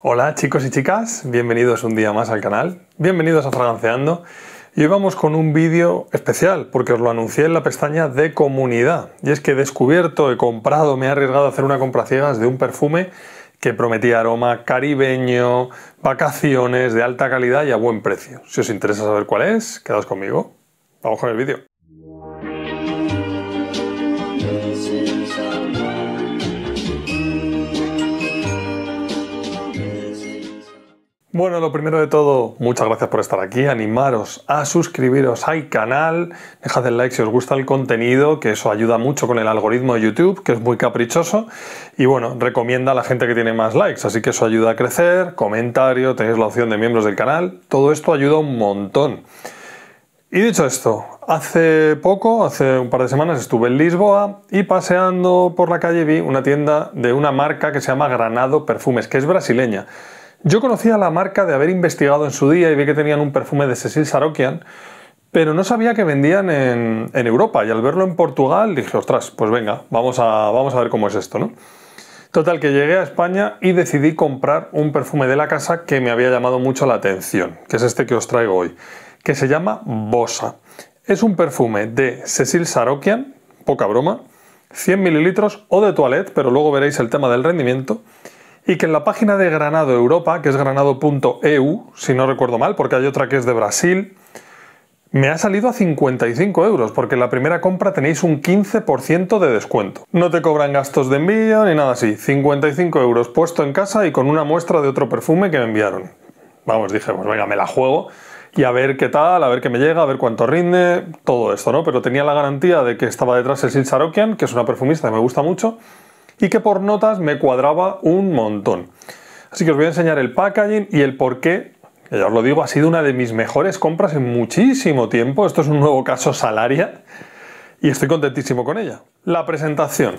Hola chicos y chicas, bienvenidos un día más al canal, bienvenidos a Fraganceando y hoy vamos con un vídeo especial porque os lo anuncié en la pestaña de comunidad y es que he descubierto, he comprado, me he arriesgado a hacer una compra ciegas de un perfume que prometía aroma caribeño, vacaciones, de alta calidad y a buen precio. Si os interesa saber cuál es, quedaos conmigo, vamos con el vídeo. Bueno, lo primero de todo, muchas gracias por estar aquí, animaros a suscribiros al canal, dejad el like si os gusta el contenido, que eso ayuda mucho con el algoritmo de YouTube, que es muy caprichoso, y bueno, recomienda a la gente que tiene más likes, así que eso ayuda a crecer, comentario, tenéis la opción de miembros del canal, todo esto ayuda un montón. Y dicho esto, hace poco, hace un par de semanas estuve en Lisboa y paseando por la calle vi una tienda de una marca que se llama Granado Perfumes, que es brasileña. Yo conocía la marca de haber investigado en su día y vi que tenían un perfume de Cecil Sarokian, pero no sabía que vendían en, Europa y al verlo en Portugal dije, ostras, pues venga, vamos a, vamos a ver cómo es esto, ¿no? Total, que llegué a España y decidí comprar un perfume de la casa que me había llamado mucho la atención, que es este que os traigo hoy, que se llama Bosa. Es un perfume de Cecil Sarokian, poca broma, 100 mililitros o de toilette, pero luego veréis el tema del rendimiento, y que en la página de Granado Europa, que es granado.eu, si no recuerdo mal, porque hay otra que es de Brasil, me ha salido a 55 euros, porque en la primera compra tenéis un 15% de descuento. No te cobran gastos de envío ni nada así. 55 euros puesto en casa y con una muestra de otro perfume que me enviaron. Vamos, dije, pues venga, me la juego y a ver qué tal, a ver qué me llega, a ver cuánto rinde, todo esto, ¿no? Pero tenía la garantía de que estaba detrás el Sil Sarokian, que es una perfumista que me gusta mucho, y que por notas me cuadraba un montón. Así que os voy a enseñar el packaging y el por qué, ya os lo digo, ha sido una de mis mejores compras en muchísimo tiempo. Esto es un nuevo caso Salaria y estoy contentísimo con ella. La presentación.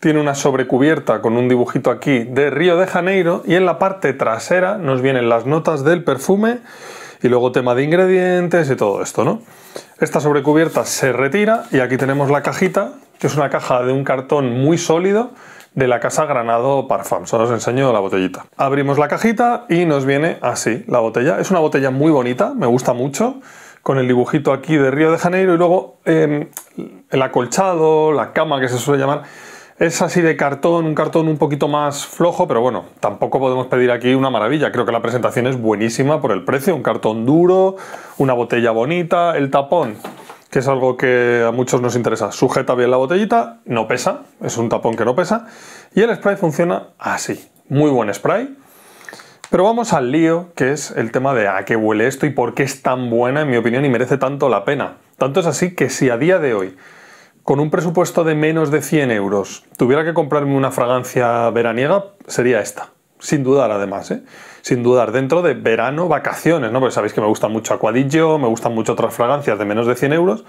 Tiene una sobrecubierta con un dibujito aquí de Río de Janeiro y en la parte trasera nos vienen las notas del perfume y luego tema de ingredientes y todo esto, ¿no? Esta sobrecubierta se retira y aquí tenemos la cajita, que es una caja de un cartón muy sólido de la casa Granado Parfums. Ahora os enseño la botellita. Abrimos la cajita y nos viene así la botella. Es una botella muy bonita, me gusta mucho, con el dibujito aquí de Río de Janeiro y luego em, el acolchado, la cama que se suele llamar. Es así de cartón, un cartón un poquito más flojo, pero bueno, tampoco podemos pedir aquí una maravilla. Creo que la presentación es buenísima por el precio, un cartón duro, una botella bonita, el tapón que es algo que a muchos nos interesa. Sujeta bien la botellita, no pesa, es un tapón que no pesa. Y el spray funciona así, muy buen spray. Pero vamos al lío, que es el tema de a ah, qué huele esto y por qué es tan buena, en mi opinión, y merece tanto la pena. Tanto es así que si a día de hoy, con un presupuesto de menos de 100 euros, tuviera que comprarme una fragancia veraniega, sería esta sin dudar además, ¿eh? sin dudar, dentro de verano, vacaciones, ¿no? Porque sabéis que me gusta mucho Acuadillo, me gustan mucho otras fragancias de menos de 100 euros,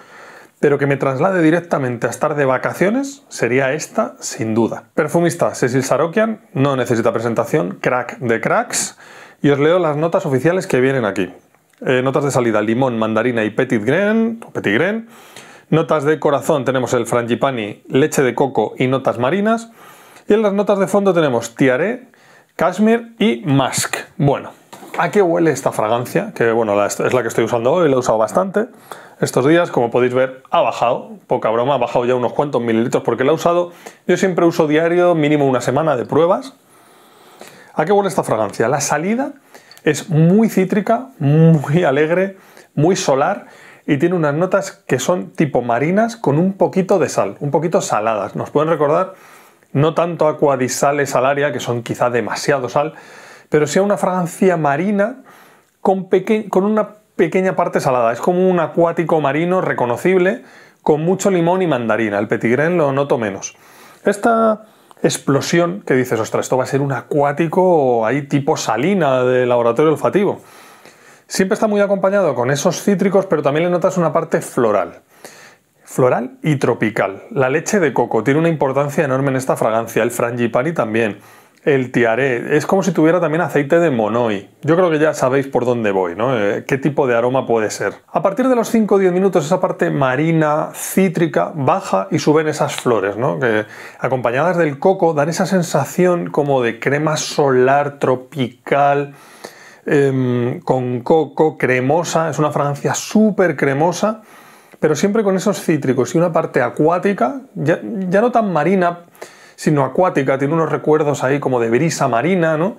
pero que me traslade directamente a estar de vacaciones sería esta, sin duda. Perfumista Cecil Sarokian, no necesita presentación, crack de cracks, y os leo las notas oficiales que vienen aquí. Eh, notas de salida, limón, mandarina y petit grain, petit Notas de corazón tenemos el frangipani, leche de coco y notas marinas. Y en las notas de fondo tenemos tiaré, Cashmere y Musk. Bueno, ¿a qué huele esta fragancia? Que bueno, es la que estoy usando hoy, la he usado bastante. Estos días, como podéis ver, ha bajado, poca broma, ha bajado ya unos cuantos mililitros porque la he usado. Yo siempre uso diario mínimo una semana de pruebas. ¿A qué huele esta fragancia? La salida es muy cítrica, muy alegre, muy solar y tiene unas notas que son tipo marinas con un poquito de sal, un poquito saladas. Nos pueden recordar no tanto acuadisales al área, que son quizá demasiado sal, pero sí a una fragancia marina con, una pequeña parte salada. Es como un acuático marino reconocible con mucho limón y mandarina. El petigren lo noto menos. Esta explosión que dices, ostras, esto va a ser un acuático ahí tipo salina de laboratorio olfativo. Siempre está muy acompañado con esos cítricos, pero también le notas una parte floral floral y tropical. La leche de coco tiene una importancia enorme en esta fragancia, el frangipani también, el tiaré, es como si tuviera también aceite de monoi. Yo creo que ya sabéis por dónde voy, ¿no? Eh, ¿Qué tipo de aroma puede ser? A partir de los 5 o 10 minutos esa parte marina, cítrica, baja y suben esas flores, ¿no? Que acompañadas del coco dan esa sensación como de crema solar tropical, em, con coco, cremosa, es una fragancia súper cremosa pero siempre con esos cítricos y una parte acuática, ya, no tan marina, sino acuática, tiene unos recuerdos ahí como de brisa marina, ¿no?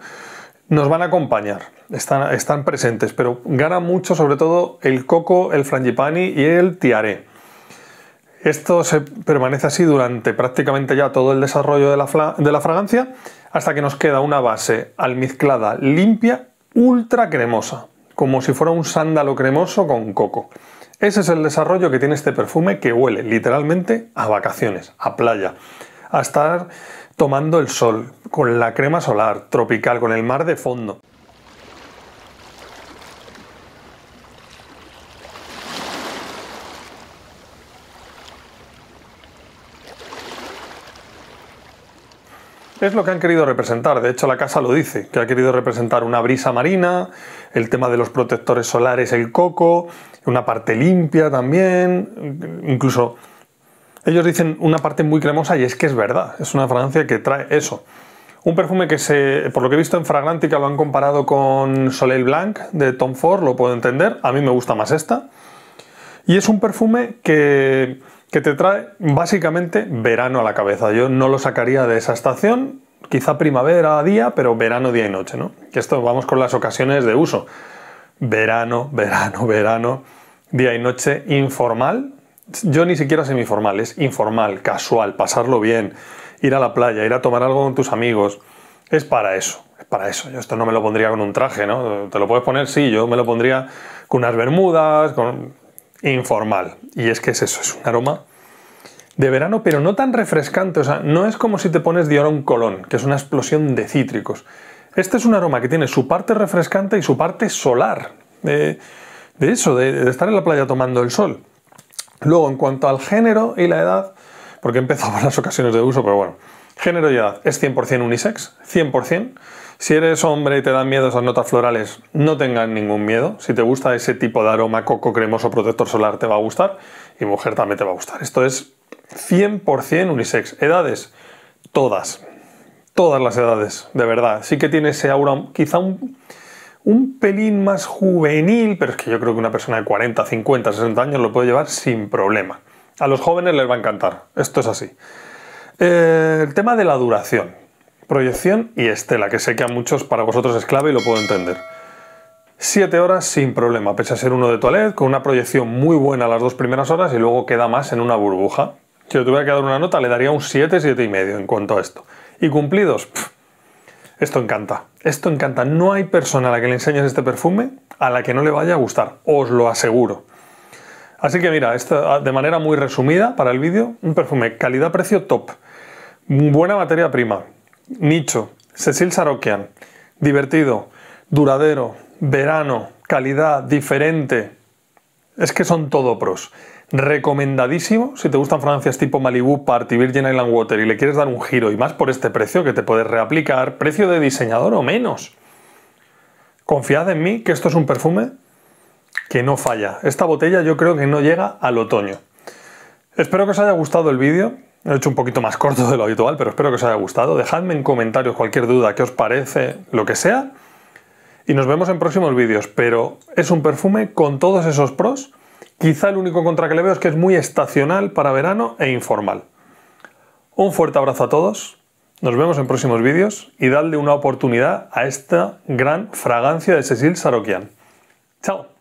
nos van a acompañar, están, presentes, pero gana mucho sobre todo el coco, el frangipani y el tiaré. Esto se permanece así durante prácticamente ya todo el desarrollo de la, de la fragancia hasta que nos queda una base almizclada, limpia, ultra cremosa, como si fuera un sándalo cremoso con coco. Ese es el desarrollo que tiene este perfume que huele literalmente a vacaciones, a playa, a estar tomando el sol, con la crema solar, tropical, con el mar de fondo. Es lo que han querido representar, de hecho la casa lo dice, que ha querido representar una brisa marina, el tema de los protectores solares, el coco, una parte limpia también, incluso ellos dicen una parte muy cremosa y es que es verdad, es una fragancia que trae eso. Un perfume que se, por lo que he visto en Fragrantica lo han comparado con Soleil Blanc de Tom Ford, lo puedo entender, a mí me gusta más esta. Y es un perfume que que te trae básicamente verano a la cabeza. Yo no lo sacaría de esa estación, quizá primavera día, pero verano día y noche, ¿no? Que esto vamos con las ocasiones de uso. Verano, verano, verano, día y noche informal. Yo ni siquiera semi-formal. es informal, casual, pasarlo bien, ir a la playa, ir a tomar algo con tus amigos. Es para eso, es para eso. Yo esto no me lo pondría con un traje, ¿no? Te lo puedes poner, sí, yo me lo pondría con unas bermudas, con informal. Y es que es eso, es un aroma de verano, pero no tan refrescante. O sea, no es como si te pones Dioron Colón, que es una explosión de cítricos. Este es un aroma que tiene su parte refrescante y su parte solar. De, eso, de, estar en la playa tomando el sol. Luego, en cuanto al género y la edad, porque he las ocasiones de uso, pero bueno, Género y edad es 100% unisex, 100%. Si eres hombre y te dan miedo esas notas florales, no tengas ningún miedo. Si te gusta ese tipo de aroma coco cremoso protector solar, te va a gustar. Y mujer también te va a gustar. Esto es 100% unisex. Edades, todas. Todas las edades, de verdad. Sí que tiene ese aura quizá un, un pelín más juvenil, pero es que yo creo que una persona de 40, 50, 60 años lo puede llevar sin problema. A los jóvenes les va a encantar. Esto es así. Eh, el tema de la duración, proyección y estela, que sé que a muchos para vosotros es clave y lo puedo entender. Siete horas sin problema, pese a ser uno de toilet, con una proyección muy buena las dos primeras horas y luego queda más en una burbuja. Si yo tuviera que dar una nota, le daría un 7, siete y medio en cuanto a esto. ¿Y cumplidos? esto encanta, esto encanta. No hay persona a la que le enseñes este perfume a la que no le vaya a gustar, os lo aseguro. Así que mira, ah, de manera muy resumida para el vídeo, un perfume calidad-precio top, buena materia prima, nicho, Cecil Sarokian, divertido, duradero, verano, calidad, diferente. Es que son todo pros. Recomendadísimo si te gustan fragancias tipo Malibu, Party, Virgin Island Water y le quieres dar un giro y más por este precio que te puedes reaplicar, precio de diseñador o menos. Confiad en mí que esto es un perfume que no falla. Esta botella yo creo que no llega al otoño. Espero que os haya gustado el vídeo. he hecho un poquito más corto de lo habitual, pero espero que os haya gustado. Dejadme en comentarios cualquier duda, que os parece, lo que sea. Y nos vemos en próximos vídeos. Pero es un perfume con todos esos pros. Quizá el único contra que le veo es que es muy estacional para verano e informal. Un fuerte abrazo a todos. Nos vemos en próximos vídeos y dadle una oportunidad a esta gran fragancia de Cecil Sarokian. ¡Chao!